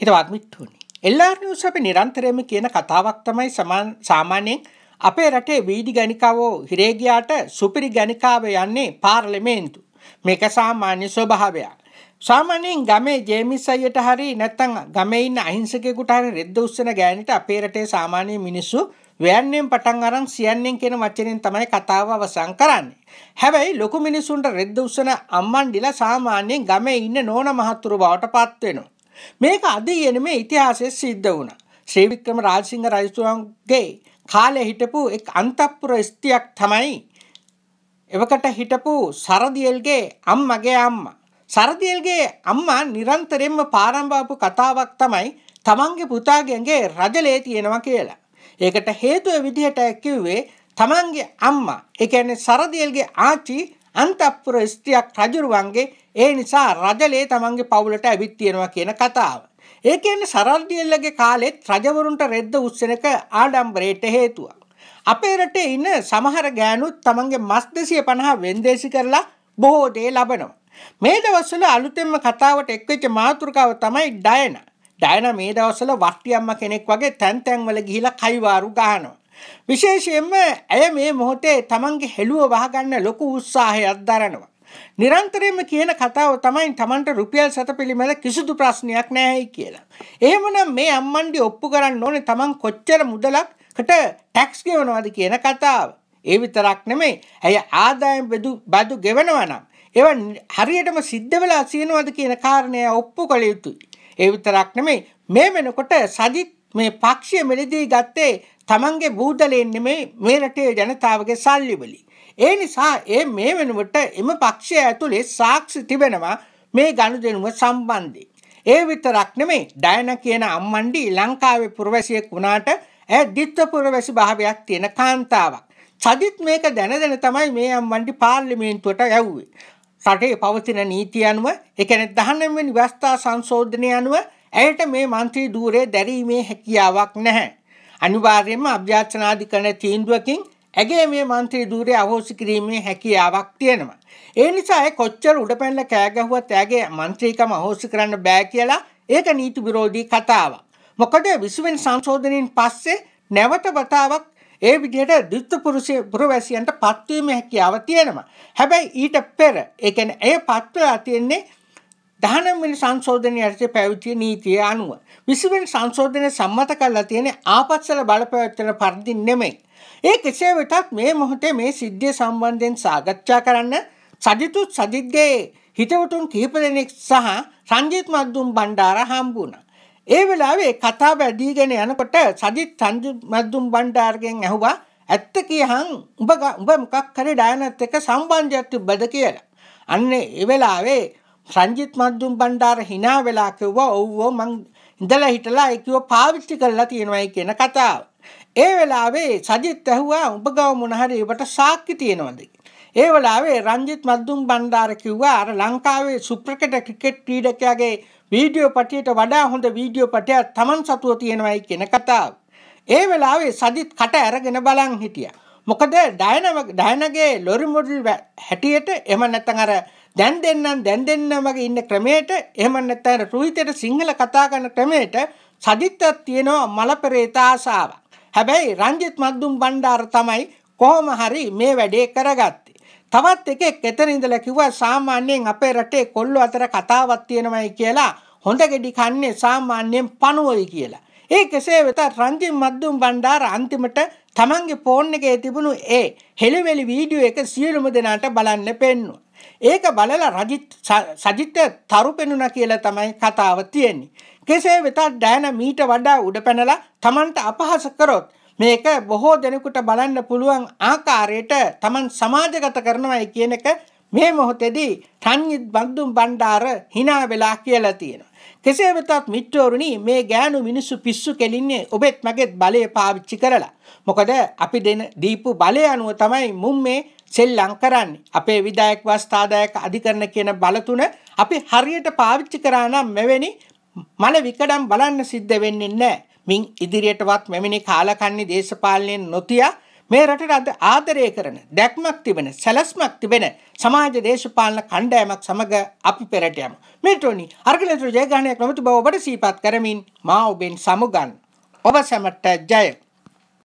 හිතවත් මිට්ටුනි. එල්ලා නිවස් අපි නිරන්තරයෙන්ම කියන කතාවක් තමයි සාමාන්‍යයෙන් අපේ රටේ වීදි ගණිකාවෝ හිරේ ගියාට සුපිරි ගණිකාව යන්නේ පාර්ලිමේන්තු. මේක සාමාන්‍ය ස්වභාවයක්. සාමාන්‍යයෙන් ගමේ ජේමිස් අයියට හරි නැත්නම් ගමේ ඉන්න අහිංසකයෙකුට හරි රෙද්ද උස්සන ගෑණිට අපේ රටේ සාමාන්‍ය මිනිස්සු වෑන්නෙන් පටන් අරන් සියන්නෙන් කියන වචනෙන් තමයි කතාව අවසන් කරන්නේ. හැබැයි ලොකු මිනිසුන්ට රෙද්ද උස්සන අම්මන්ඩිලා සාමාන්‍යයෙන් ගමේ ඉන්න නෝන මහත්තුරු බවට පත් වෙනවා. මේක අද යෙනම ඉතිහාසය සිද්ධ වුණ. ශ්‍රීවික්‍රම රාජසිංහ රජතුන්ගේ කාලය හිටපු එක් අන්තපපුර ස්තියක් තමයි. එවකට හිටපු සරදියල්ගේ අම්මගේ අම්මා. සරදියල්ගේ අම්මා නිරන්තරෙන්ම පාරම්භාපු කතාවක් තමයි තමන්ගේ පුතාගෙන්ගේ රජලේ තියෙනවා කියලා. ඒකට හේතුව විදිහට ඇක්කිව්වේ තමන්ගේ අම්මා එකන්නේ සරදියල්ගේ ආච්චි අන්තපුර ස්ත්‍රියක් රජුරුවන්ගේ ඒ නිසා රජලේ තමන්ගේ පවුලට ඇවිත් තියෙනවා කියන කතාව. ඒ කියන්නේ සරල්දියල්ලගේ කාලෙත් රජවරුන්ට රෙද්ද උස්සනක ආඩම්බරයට හේතුවක්. අපේ රටේ ඉන්න සමහර ගෑනුත් තමන්ගේ මස් 250 වෙන්දේසි කරලා බොහෝ දේ ලබනවා. මේ දවස්වල අලුතෙන්ම කතාවට එක්වෙච්ච මාතෘකාව තමයි ඩයනා. ඩයන මේ දවසල වට්ටියම්ම කෙනෙක් වගේ තැන් තැන්වල ගිහිලා කයිවාරු ගහනවා. විශේෂයෙන්ම ඇය මේ මොහොතේ තමන්ගේ හෙළුව වහගන්න ලොකු උත්සාහයක් දරනවා. නිරන්තරයෙන්ම කියන කතාව තමයි Tamanට රුපියල් සත පිළිමල කිසිදු ප්‍රශ්නයක් නැහැයි කියලා. එහෙමනම් මේ අම්මන්ඩි ඔප්පු කරන්න ඕනේ Taman කොච්චර මුදලක්කට ටැක්ස් ගෙවනවද කියන කතාව. ඒ විතරක් නෙමෙයි. ඇය ආදායම් බදු බදු ගෙවනවා නම් ඒවා හරියටම සිද්ධ වෙලා සිනවද කියන කාරණය ඔප්පු කළ යුතුයි. ඒ විතරක් නෙමෙයි මේ වෙනකොට සජිත් මේ පක්ෂය මෙලදී ගත්තේ තමන්ගේ බූදලයෙන් නෙමේ මේ රටේ ජනතාවගේ සල්ලි වලින්. ඒ නිසා ඒ මේ වෙනුවට එම පක්ෂය ඇතුලේ සාක්ෂි තිබෙනවා මේ ගනුදෙනුව සම්බන්ධයෙන්. ඒ විතරක් නෙමේ ඩයන කියන අම්මණ්ඩි ලංකාවේ පුරවැසියෙක් වුණාට ඇය දිත්ව පුරවැසි භාවයක් තියෙන කාන්තාවක්. සජිත් මේක දැනදැන තමයි මේ අම්මණ්ඩි පාර්ලිමේන්තුවට යව්වේ. රටේ පවතින නීති අනුව, ඒ කියන්නේ 19 වෙනි ව්‍යවස්ථා සංශෝධනය අනුව ඇයට මේ මන්ත්‍රී ධූරය දැරීමේ හැකියාවක් නැහැ. අනිවාර්යයෙන්ම අභ්‍යාචනාධිකරණ තීන්දුවකින් ඇගේ මේ මන්ත්‍රී ධූරය අහෝසි කිරීමේ හැකියාවක් තියෙනවා. ඒ නිසා ඇය කොච්චර උඩ පැනලා කෑ ගැහුවත් ඇගේ මන්ත්‍රීකම අහෝසි කරන්න බෑ කියලා ඒක නීති විරෝධී කතාවක්. මොකද විශ්වවිද්‍යාල සංශෝධනයෙන් පස්සේ නැවත වතාවක් ඒ විදිහට ද්විත්ව පුරුෂය පුරවැසියන්ට පත්වීමේ හැකියාව තියෙනවා. හැබැයි ඊට පෙර ඒ කියන්නේ ඒ පත්වලා තියෙන්නේ දහනම් වෙනි සංශෝධනය යටතේ පැවතිය නීතිය අනුව. විසිවෙනි සංශෝධනය සම්මත කරලා තියෙන ආපත්සල බලපැවැත්වෙන පරිදි නෙමෙයි. ඒ කෙසේ වෙතත් මේ මොහොතේ මේ සිද්ධිය සම්බන්ධයෙන් සාකච්ඡා කරන්න සජිතුත් සජිත්ගේ හිතවතුන් කිහිප දෙනෙක් සහ සංජීත් මද්දුම් බණ්ඩාර හම්බුණා. ඒ වෙලාවේ කතා වැඩීගෙන යනකොට සජිත් සංජීත් මද්දුම් බණ්ඩාරගෙන් ඇහුවා ඇත්ත කියහන් උඹ උඹ මොකක් කරේ ඩයනත් එක්ක සම්බන්ධයක් තිබ්බද කියලා. අන්න ඒ වෙලාවේ සංජිත් මද්දුම් බණ්ඩාර හිනා වෙලා කිව්වා ඔව්වෝ මං ඉඳලා හිටලා ඒ කිව්ව පාවිච්චි කරලා තියෙනවයි කියන කතාව. ඒ වෙලාවේ සජිත් ඇහුවා උඹ ගාව මොන හරි ඒවට සාක්ෂි තියෙනවද ඒ වෙලාවේ රංජිත් මද්දුම් බණ්ඩාර කිව්වා අර ලංකාවේ සුප්‍රකට ක්‍රිකට් ක්‍රීඩකයාගේ වීඩියෝ පටියට වඩා හොඳ වීඩියෝ පටයක් Taman සතුව තියෙනවයි කියන කතාව. ඒ වෙලාවේ සජිත් කට අරගෙන බලන් හිටියා. මොකද ඩයනමක් ඩයනගේ ලොරි මොඩල් හැටියට එහෙම නැත්නම් අර දැන් දෙන්නම් දැන් දෙන්නමගේ ඉන්න ක්‍රමයට එහෙම නැත්නම් රුහිතට සිංහල කතා කරන ක්‍රමයට සජිත්ට තියෙනවා මලපෙරේත ආසාව. හැබැයි රංජිත් මද්දුම් බණ්ඩාර තමයි කොහොම හරි මේ වැඩේ කරගත්තේ. තවත් එකෙක් එතන ඉඳලා කිව්වා සාමාන්‍යයෙන් අපේ රටේ කොල්ලෝ අතර කතාවක් තියෙනවයි කියලා හොඳ ගෙඩි කන්නේ සාමාන්‍යයෙන් පණුවයි කියලා. ඒ කෙසේ වෙතත් රංජිත් මද්දුම් බණ්ඩාර අන්තිමට තමන්ගේ ෆෝන් එකේ තිබුණු ඒ හෙළිවෙලි වීඩියෝ එක සියලුම දෙනාට බලන්න පෙන්නුවා. ඒක බලලා රජිත් සජිත්ත තරු පෙනුන කියලා තමයි කතාව තියෙන්නේ. කෙසේ වෙතත් ඩෑන මීට වඩා උඩ පැනලා තමන්ට අපහස කරොත් මේක බොහෝ දෙනෙකුට බලන්න පුළුවන් ආකාරයට තමන් සමාජගත කරනවයි කියන එක මේ මොහොතේදී රන්ජිත් බන්දුම් බණ්ඩාර hina වෙලා කියලා තියෙනවා. කෙසේ වෙතත් මිත්‍රවරුනි මේ ගෑනු මිනිස්සු පිස්සු කෙලින්නේ ඔබෙත් මගෙත් බලය පාවිච්චි කරලා. මොකද අපි දෙන දීපු බලය අනුව තමයි මුම් මේ සෙල්ලම් කරන්නේ. අපේ විධායක වස්ථාදායක අධිකරණ කියන බල තුන අපි හරියට පාවිච්චි කරා නම් මෙවැනි මල විකඩම් බලන්න සිද්ධ වෙන්නේ නැහැ. මින් ඉදිරියටවත් මෙවැනි කාලකන්ණි දේශපාලනයෙන් නොතියා මේ රටට ආදරය කරන දැක්මක් තිබෙන සැලැස්මක් තිබෙන සමාජ දේශපාලන කණ්ඩායමක් සමග අපි පෙරට යමු. මේ ටෝනි අර්ගලේතර ජයග්‍රහණයක් නොමැති බව ඔබට සීපත් කරමින් මා ඔබෙන් සමුගන්. ඔබ සැමට ජය.